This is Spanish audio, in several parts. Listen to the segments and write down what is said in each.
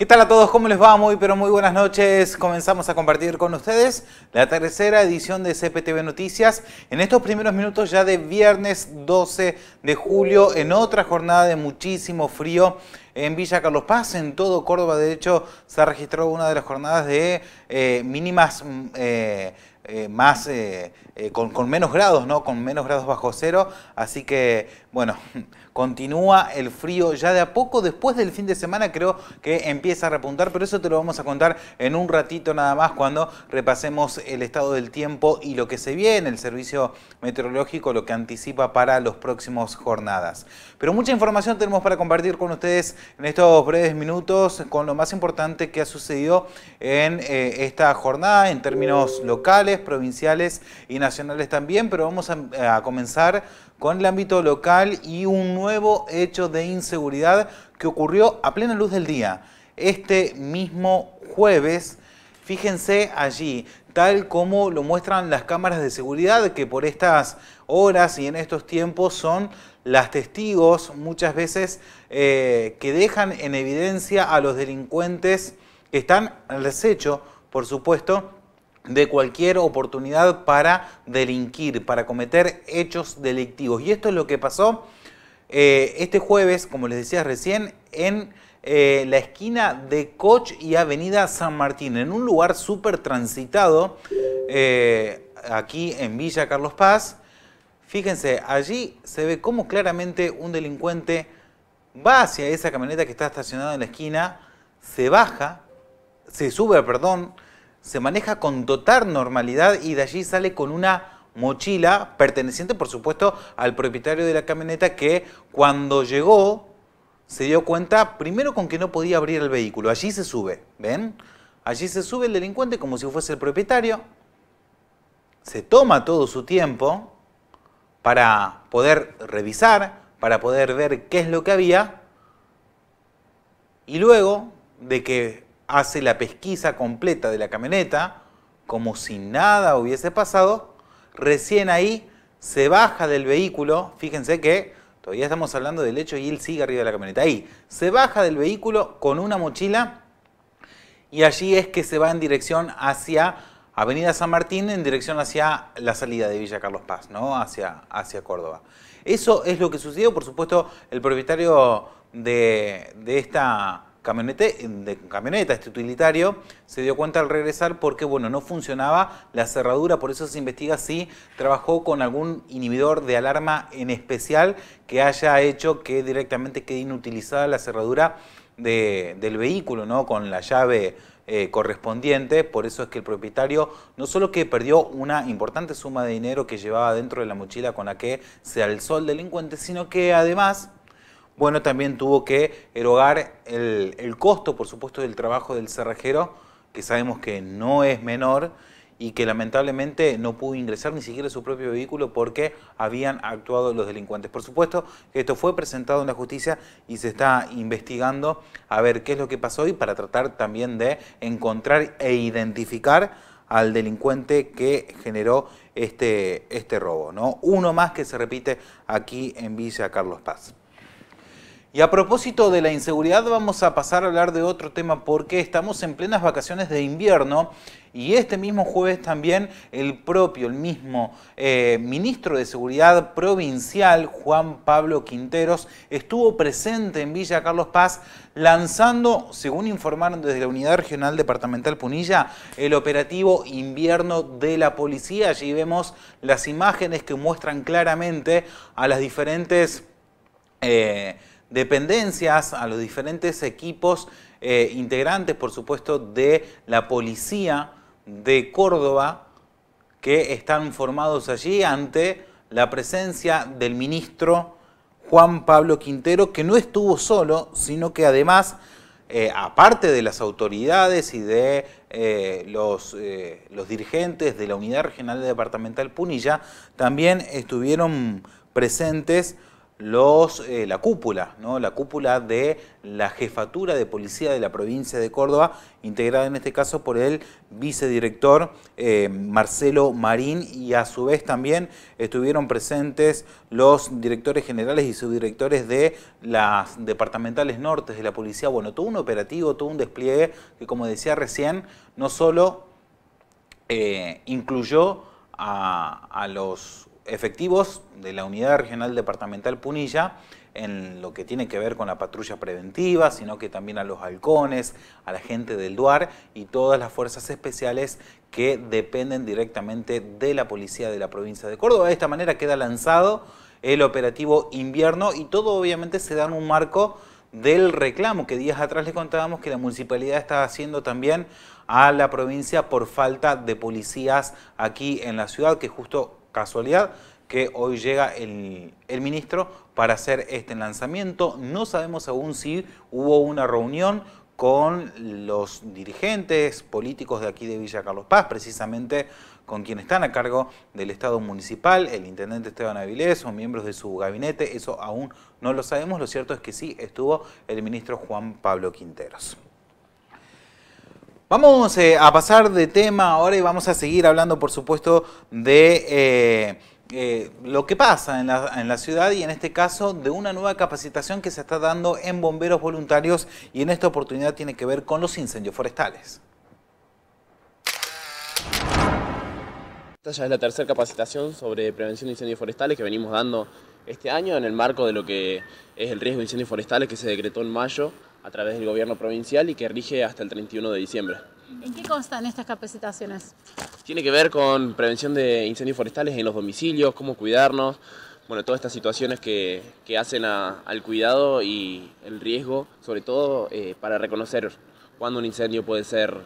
¿Qué tal a todos? ¿Cómo les va? Muy, pero muy buenas noches. Comenzamos a compartir con ustedes la tercera edición de CPTV Noticias en estos primeros minutos ya de viernes 12 de julio, en otra jornada de muchísimo frío en Villa Carlos Paz, en todo Córdoba. De hecho, se ha registrado una de las jornadas de eh, mínimas mm, eh, eh, más eh, con, menos grados, ¿no? Con menos grados bajo cero. Así que, bueno, continúa el frío ya de a poco. Después del fin de semana creo que empieza a repuntar, pero eso te lo vamos a contar en un ratito nada más cuando repasemos el estado del tiempo y lo que se viene, el servicio meteorológico, lo que anticipa para los próximos jornadas. Pero mucha información tenemos para compartir con ustedes en estos breves minutos con lo más importante que ha sucedido en eh, esta jornada en términos locales, provinciales y nacionales también, pero vamos a, comenzar con el ámbito local y un nuevo hecho de inseguridad que ocurrió a plena luz del día. Este mismo jueves, fíjense allí, tal como lo muestran las cámaras de seguridad, que por estas horas y en estos tiempos son las testigos muchas veces eh, que dejan en evidencia a los delincuentes que están al desecho, por supuesto, de cualquier oportunidad para delinquir, para cometer hechos delictivos. Y esto es lo que pasó eh, este jueves, como les decía recién, en eh, la esquina de Coch y Avenida San Martín, en un lugar súper transitado, eh, aquí en Villa Carlos Paz. Fíjense, allí se ve cómo claramente un delincuente va hacia esa camioneta que está estacionada en la esquina, se baja, se sube, perdón, se maneja con total normalidad y de allí sale con una mochila perteneciente, por supuesto, al propietario de la camioneta que cuando llegó se dio cuenta primero con que no podía abrir el vehículo. Allí se sube, ¿ven? Allí se sube el delincuente como si fuese el propietario. Se toma todo su tiempo para poder revisar, para poder ver qué es lo que había. Y luego de que hace la pesquisa completa de la camioneta, como si nada hubiese pasado, recién ahí se baja del vehículo, fíjense que todavía estamos hablando del hecho y él sigue arriba de la camioneta, ahí, se baja del vehículo con una mochila y allí es que se va en dirección hacia Avenida San Martín, en dirección hacia la salida de Villa Carlos Paz, ¿no? hacia, hacia Córdoba. Eso es lo que sucedió, por supuesto, el propietario de, de esta camioneta, camioneta, este utilitario, se dio cuenta al regresar porque, bueno, no funcionaba la cerradura, por eso se investiga si trabajó con algún inhibidor de alarma en especial que haya hecho que directamente quede inutilizada la cerradura del vehículo, ¿no? Con la llave eh, correspondiente, por eso es que el propietario no solo que perdió una importante suma de dinero que llevaba dentro de la mochila con la que se alzó el delincuente, sino que además bueno, también tuvo que erogar el, costo, por supuesto, del trabajo del cerrajero, que sabemos que no es menor y que lamentablemente no pudo ingresar ni siquiera su propio vehículo porque habían actuado los delincuentes. Por supuesto esto fue presentado en la justicia y se está investigando a ver qué es lo que pasó y para tratar también de encontrar e identificar al delincuente que generó este, este robo. ¿no? Uno más que se repite aquí en Villa Carlos Paz. Y a propósito de la inseguridad, vamos a pasar a hablar de otro tema porque estamos en plenas vacaciones de invierno y este mismo jueves también el propio, el mismo eh, ministro de Seguridad Provincial, Juan Pablo Quinteros, estuvo presente en Villa Carlos Paz lanzando, según informaron desde la Unidad Regional Departamental Punilla, el operativo invierno de la policía. Allí vemos las imágenes que muestran claramente a las diferentes... Eh, dependencias, a los diferentes equipos eh, integrantes, por supuesto, de la policía de Córdoba que están formados allí ante la presencia del ministro Juan Pablo Quintero, que no estuvo solo, sino que además, eh, aparte de las autoridades y de eh, los, dirigentes de la Unidad Regional Departamental Punilla, también estuvieron presentes eh, la cúpula, ¿no? la cúpula de la jefatura de policía de la provincia de Córdoba, integrada en este caso por el vicedirector eh, Marcelo Marín y a su vez también estuvieron presentes los directores generales y subdirectores de las departamentales nortes de la policía. Bueno, todo un operativo, todo un despliegue que como decía recién, no solo eh, incluyó a los efectivos de la Unidad Regional Departamental Punilla en lo que tiene que ver con la patrulla preventiva, sino que también a los halcones, a la gente del DUAR y todas las fuerzas especiales que dependen directamente de la policía de la provincia de Córdoba. De esta manera queda lanzado el operativo invierno y todo obviamente se da en un marco del reclamo que días atrás les contábamos que la municipalidad estaba haciendo también a la provincia por falta de policías aquí en la ciudad, que justo casualidad que hoy llega el, ministro para hacer este lanzamiento. No sabemos aún si hubo una reunión con los dirigentes políticos de aquí de Villa Carlos Paz, precisamente con quienes están a cargo del Estado Municipal, el Intendente Esteban Avilés o miembros de su gabinete, eso aún no lo sabemos, lo cierto es que sí estuvo el ministro Juan Pablo Quinteros. Vamos eh, a pasar de tema ahora y vamos a seguir hablando, por supuesto, de eh, eh, lo que pasa en la, en la, ciudad y en este caso de una nueva capacitación que se está dando en bomberos voluntarios y en esta oportunidad tiene que ver con los incendios forestales. Esta ya es la tercera capacitación sobre prevención de incendios forestales que venimos dando este año en el marco de lo que es el riesgo de incendios forestales que se decretó en mayo a través del gobierno provincial y que rige hasta el 31 de diciembre. ¿En qué constan estas capacitaciones? Tiene que ver con prevención de incendios forestales en los domicilios, cómo cuidarnos, bueno, todas estas situaciones que, que hacen al cuidado y el riesgo, sobre todo eh, para reconocer cuándo un incendio puede ser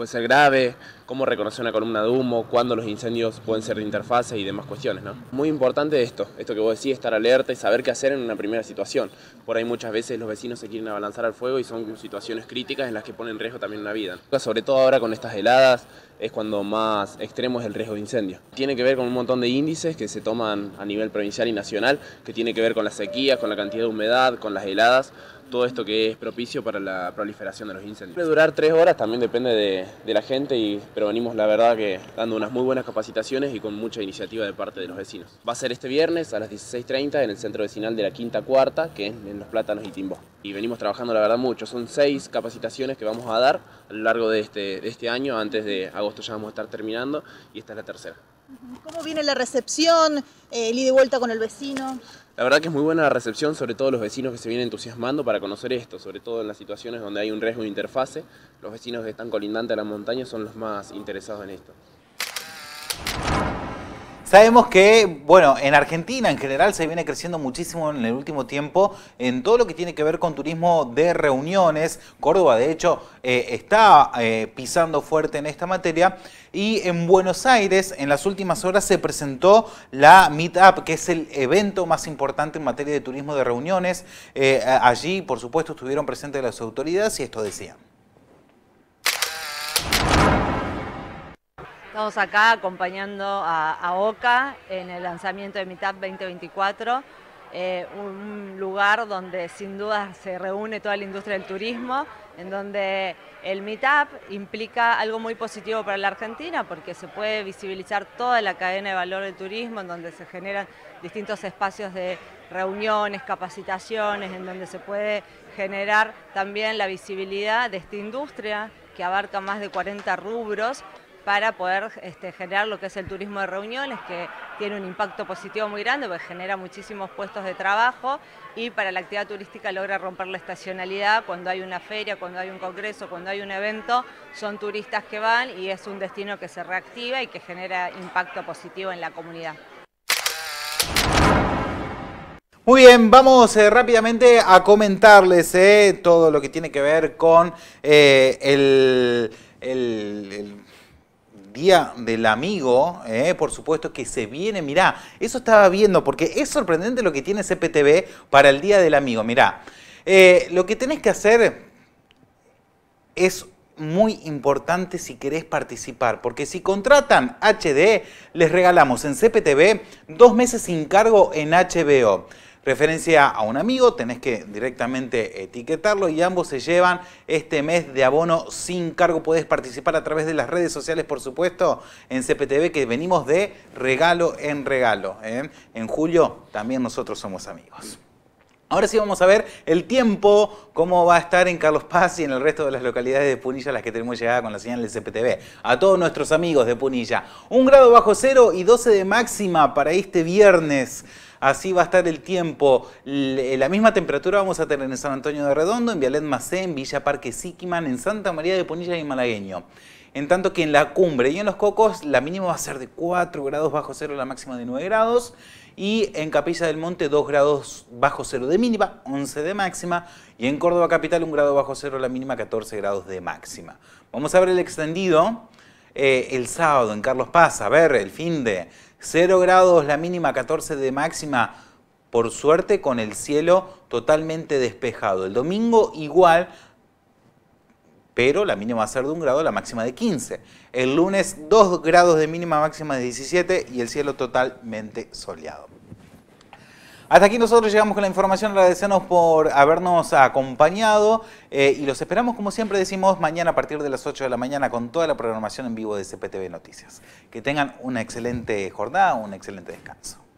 puede ser grave, cómo reconocer una columna de humo, cuándo los incendios pueden ser de interfase y demás cuestiones. ¿no? Muy importante esto, esto que vos decís, estar alerta y saber qué hacer en una primera situación. Por ahí muchas veces los vecinos se quieren abalanzar al fuego y son situaciones críticas en las que ponen en riesgo también una vida. Sobre todo ahora con estas heladas es cuando más extremo es el riesgo de incendio. Tiene que ver con un montón de índices que se toman a nivel provincial y nacional, que tiene que ver con las sequías, con la cantidad de humedad, con las heladas todo esto que es propicio para la proliferación de los incendios. Puede durar tres horas, también depende de, la gente, y, pero venimos la verdad que dando unas muy buenas capacitaciones y con mucha iniciativa de parte de los vecinos. Va a ser este viernes a las 16.30 en el centro vecinal de la Quinta Cuarta, que es en Los Plátanos y Timbó. Y venimos trabajando la verdad mucho, son seis capacitaciones que vamos a dar a lo largo de este, de este año, antes de agosto ya vamos a estar terminando y esta es la tercera. ¿Cómo viene la recepción, el ida y vuelta con el vecino? La verdad que es muy buena la recepción, sobre todo los vecinos que se vienen entusiasmando para conocer esto, sobre todo en las situaciones donde hay un riesgo de interfase. Los vecinos que están colindantes a la montaña son los más interesados en esto. Sabemos que, bueno, en Argentina en general se viene creciendo muchísimo en el último tiempo en todo lo que tiene que ver con turismo de reuniones. Córdoba, de hecho, eh, está eh, pisando fuerte en esta materia. Y en Buenos Aires, en las últimas horas, se presentó la Meetup, que es el evento más importante en materia de turismo de reuniones. Eh, allí, por supuesto, estuvieron presentes las autoridades y esto decían. Estamos acá acompañando a, OCA en el lanzamiento de MITAP 2024, eh, un lugar donde sin duda se reúne toda la industria del turismo, en donde el Meetup implica algo muy positivo para la Argentina porque se puede visibilizar toda la cadena de valor del turismo, en donde se generan distintos espacios de reuniones, capacitaciones, en donde se puede generar también la visibilidad de esta industria que abarca más de 40 rubros para poder este, generar lo que es el turismo de reuniones, que tiene un impacto positivo muy grande, porque genera muchísimos puestos de trabajo y para la actividad turística logra romper la estacionalidad cuando hay una feria, cuando hay un congreso, cuando hay un evento, son turistas que van y es un destino que se reactiva y que genera impacto positivo en la comunidad. Muy bien, vamos eh, rápidamente a comentarles eh, todo lo que tiene que ver con eh, el Día del Amigo, eh, por supuesto que se viene, mirá, eso estaba viendo, porque es sorprendente lo que tiene CPTV para el Día del Amigo, mirá, eh, lo que tenés que hacer es muy importante si querés participar, porque si contratan HD, les regalamos en CPTV dos meses sin cargo en HBO referencia a un amigo, tenés que directamente etiquetarlo y ambos se llevan este mes de abono sin cargo. Podés participar a través de las redes sociales, por supuesto, en CPTV, que venimos de regalo en regalo. ¿eh? En julio también nosotros somos amigos. Ahora sí vamos a ver el tiempo, cómo va a estar en Carlos Paz y en el resto de las localidades de Punilla, las que tenemos llegada con la señal del CPTV. A todos nuestros amigos de Punilla, un grado bajo cero y 12 de máxima para este viernes así va a estar el tiempo. Eh, la misma temperatura vamos a tener en San Antonio de Redondo, en Vialet Macé, en Villa Parque Siquiman, en Santa María de Punilla y Malagueño. En tanto que en la cumbre y en los cocos la mínima va a ser de 4 grados bajo cero, la máxima de 9 grados. Y en Capilla del Monte 2 grados bajo cero de mínima, 11 de máxima. Y en Córdoba Capital 1 grado bajo cero, la mínima 14 grados de máxima. Vamos a ver el extendido eh, el sábado en Carlos Paz, a ver el fin de... 0 grados la mínima, 14 de máxima. Por suerte con el cielo totalmente despejado. El domingo igual, pero la mínima va a ser de 1 grado, la máxima de 15. El lunes 2 grados de mínima, máxima de 17 y el cielo totalmente soleado. Hasta aquí nosotros llegamos con la información, agradecemos por habernos acompañado eh, y los esperamos, como siempre decimos, mañana a partir de las 8 de la mañana con toda la programación en vivo de CPTV Noticias. Que tengan una excelente jornada, un excelente descanso.